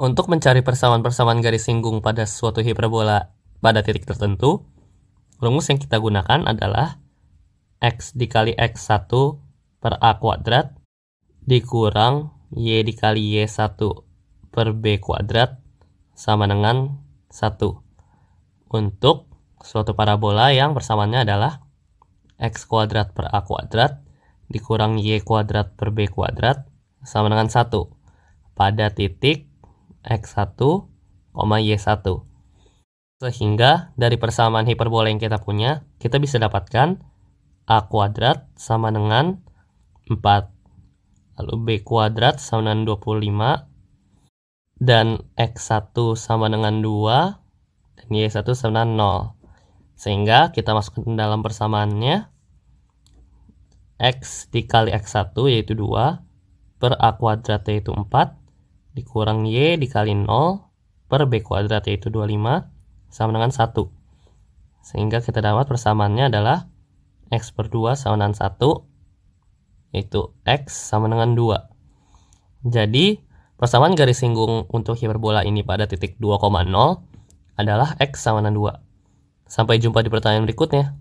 Untuk mencari persamaan-persamaan garis singgung pada suatu hiperbola pada titik tertentu, rumus yang kita gunakan adalah x dikali x1 per a kuadrat dikurang y dikali y1 per b kuadrat sama dengan 1 untuk suatu parabola yang persamaannya adalah x kuadrat per a kuadrat dikurang y kuadrat per b kuadrat sama dengan 1 pada titik X1, Y1. Sehingga dari persamaan hiperbola yang kita punya, kita bisa dapatkan A kuadrat sama dengan 4. Lalu B kuadrat sama dengan 25. Dan X1 sama dengan 2. Dan Y1 sama dengan 0. Sehingga kita masukkan ke dalam persamaannya. X dikali X1 yaitu 2. Per A kuadrat yaitu 4 dikurang Y dikali 0 per B kuadrat yaitu 25 sama dengan 1. Sehingga kita dapat persamaannya adalah X per 2 sama dengan 1 yaitu X sama dengan 2. Jadi persamaan garis singgung untuk hiperbola ini pada titik 2,0 adalah X sama dengan 2. Sampai jumpa di pertanyaan berikutnya.